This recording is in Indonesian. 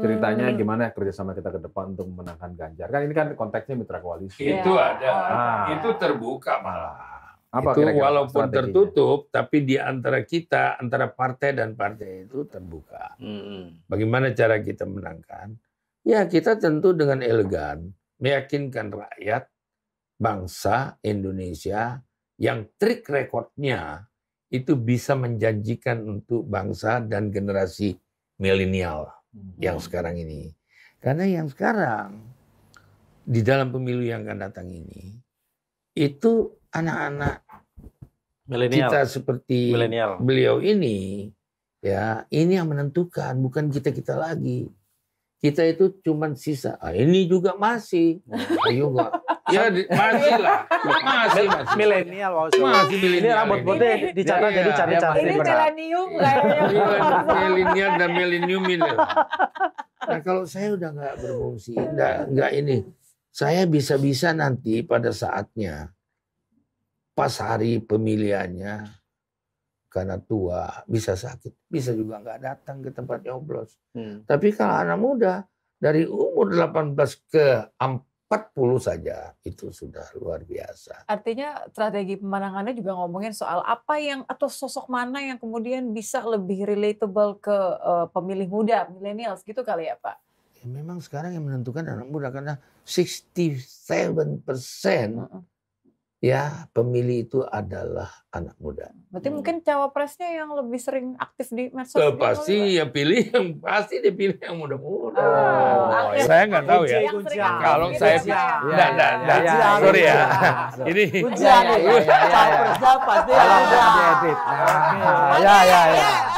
ceritanya hmm. gimana kerjasama kita ke depan untuk memenangkan Ganjar kan ini kan konteksnya mitra koalisi itu iya. ada ah. itu terbuka malah apa itu kira -kira walaupun tertutup tapi di antara kita antara partai dan partai itu terbuka hmm. bagaimana cara kita menangkan ya kita tentu dengan elegan meyakinkan rakyat bangsa Indonesia yang trik rekornya itu bisa menjanjikan untuk bangsa dan generasi milenial Mm-hmm. yang sekarang ini. Karena yang sekarang di dalam pemilu yang akan datang ini itu anak-anak kita seperti millennial. beliau ini ya ini yang menentukan bukan kita kita lagi kita itu cuman sisa ah, ini juga masih mm-hmm. ayo nggak Ya masih lah. Masih masih. Milenial maksudnya. Masih milenial. Ini rambut putih iya, iya. dicatat jadi cari cari. Ini milenium kayaknya. Iya, milenial dan milenium ini. Ya. Nah kalau saya udah nggak berfungsi, nggak nggak ini, saya bisa-bisa nanti pada saatnya pas hari pemilihannya karena tua bisa sakit, bisa juga nggak datang ke tempat nyoblos. Hmm. Tapi kalau anak muda dari umur 18 ke 40 saja itu sudah luar biasa. Artinya strategi pemenangannya juga ngomongin soal apa yang atau sosok mana yang kemudian bisa lebih relatable ke uh, pemilih muda, millennials gitu kali ya Pak? Ya, memang sekarang yang menentukan anak muda karena 67% persen ya pemilih itu adalah anak muda. Berarti hmm. mungkin cawapresnya yang lebih sering aktif di medsos. Eh, pasti ya pilih yang pasti dipilih yang muda-muda. Oh, oh, ya. Saya nggak tahu ya. Kalau saya enggak ya. enggak enggak. Sorry ya. ya. ya. Ini ujian cawapres pasti Ya ya ya.